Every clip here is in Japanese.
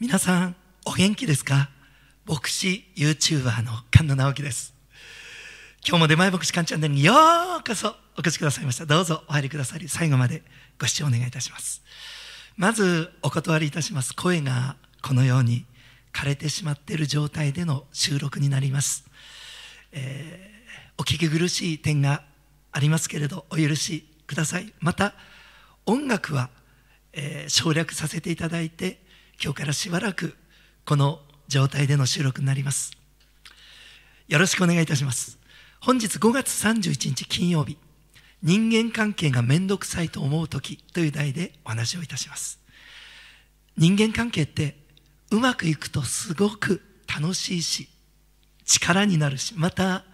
皆さんお元気ですか牧師 YouTuber の菅野直樹です今日も出前牧師館チャンネルにようこそお越しくださいましたどうぞお入りくださり最後までご視聴お願いいたしますまずお断りいたします声がこのように枯れてしまっている状態での収録になります、えー、お聞き苦しい点がありますけれどお許しくださいまた音楽は、えー、省略させていただいて今日からしばらくこの状態での収録になりますよろしくお願いいたします本日5月31日金曜日人間関係がめんどくさいと思う時という題でお話をいたします人間関係ってうまくいくとすごく楽しいし力になるしまた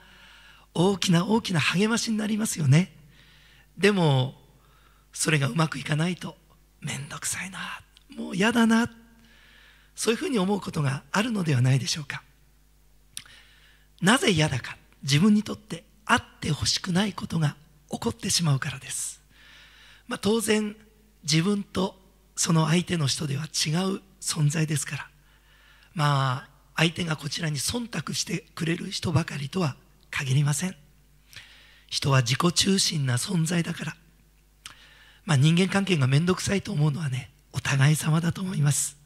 大きな大きな励ましになりますよねでもそれがうまくいかないとめんどくさいなもう嫌だなそういうふうに思うことがあるのではないでしょうかなぜ嫌だか自分にとってあってほしくないことが起こってしまうからです、まあ、当然自分とその相手の人では違う存在ですからまあ相手がこちらに忖度してくれる人ばかりとは限りません人は自己中心な存在だからまあ、人間関係が面倒くさいと思うのはねお互い様だと思います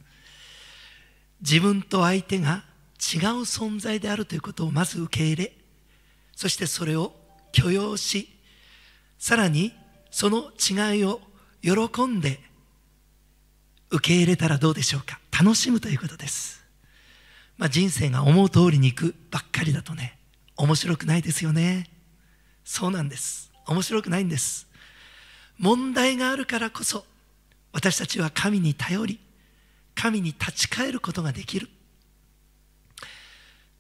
自分と相手が違う存在であるということをまず受け入れそしてそれを許容しさらにその違いを喜んで受け入れたらどうでしょうか楽しむということです、まあ、人生が思う通りにいくばっかりだとね面白くないですよねそうなんです面白くないんです問題があるからこそ私たちは神に頼り神に立ち返ることができる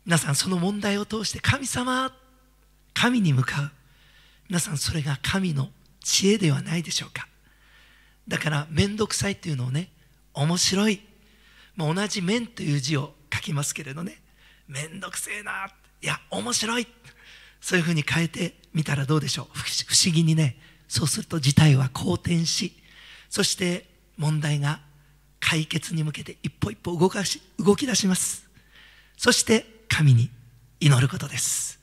皆さんその問題を通して神様神に向かう皆さんそれが神の知恵ではないでしょうかだから面倒くさいっていうのをね面白い、まあ、同じ「面」という字を書きますけれどね面倒くせえないや面白いそういうふうに変えてみたらどうでしょう不思議にねそうすると事態は好転しそして問題が解決に向けて一歩一歩動かし動き出しますそして神に祈ることです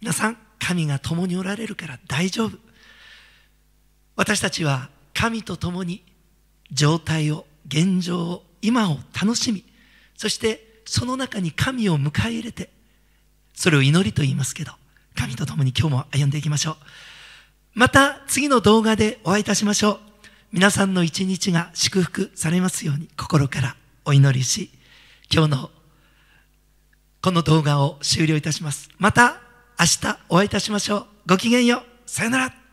皆さん神が共におられるから大丈夫私たちは神と共に状態を現状を今を楽しみそしてその中に神を迎え入れてそれを祈りと言いますけど神と共に今日も歩んでいきましょうまた次の動画でお会いいたしましょう皆さんの一日が祝福されますように心からお祈りし、今日のこの動画を終了いたします。また明日お会いいたしましょう。ごきげんよう。さよなら。